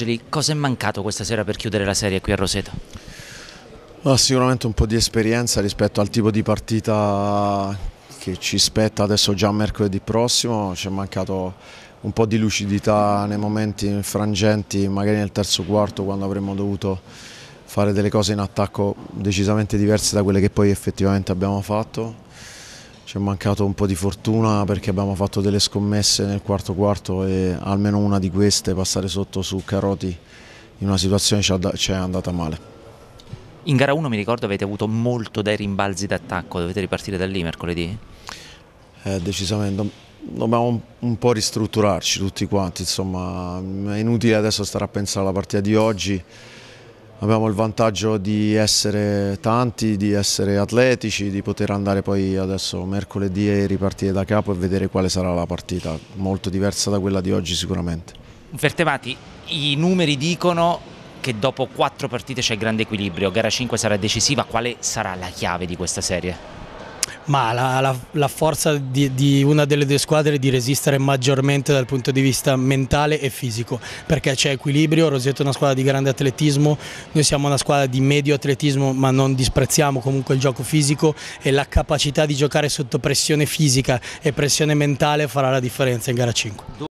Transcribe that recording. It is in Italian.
Angeli, cosa è mancato questa sera per chiudere la serie qui a Roseto? Oh, sicuramente un po' di esperienza rispetto al tipo di partita che ci spetta adesso già mercoledì prossimo, ci è mancato un po' di lucidità nei momenti frangenti, magari nel terzo quarto quando avremmo dovuto fare delle cose in attacco decisamente diverse da quelle che poi effettivamente abbiamo fatto ci è mancato un po' di fortuna perché abbiamo fatto delle scommesse nel quarto quarto e almeno una di queste, passare sotto su Caroti, in una situazione ci è andata male. In gara 1 mi ricordo avete avuto molto dei rimbalzi d'attacco, dovete ripartire da lì mercoledì? Eh, decisamente, dobbiamo un po' ristrutturarci tutti quanti, insomma è inutile adesso stare a pensare alla partita di oggi abbiamo il vantaggio di essere tanti, di essere atletici, di poter andare poi adesso mercoledì e ripartire da capo e vedere quale sarà la partita, molto diversa da quella di oggi sicuramente. Fertemati, i numeri dicono che dopo quattro partite c'è grande equilibrio, gara 5 sarà decisiva, quale sarà la chiave di questa serie? Ma la, la, la forza di, di, una delle due squadre è di resistere maggiormente dal punto di vista mentale e fisico, perché c'è equilibrio, Roseto è una squadra di grande atletismo, noi siamo una squadra di medio atletismo ma non disprezziamo comunque il gioco fisico e la capacità di giocare sotto pressione fisica e pressione mentale farà la differenza in gara 5.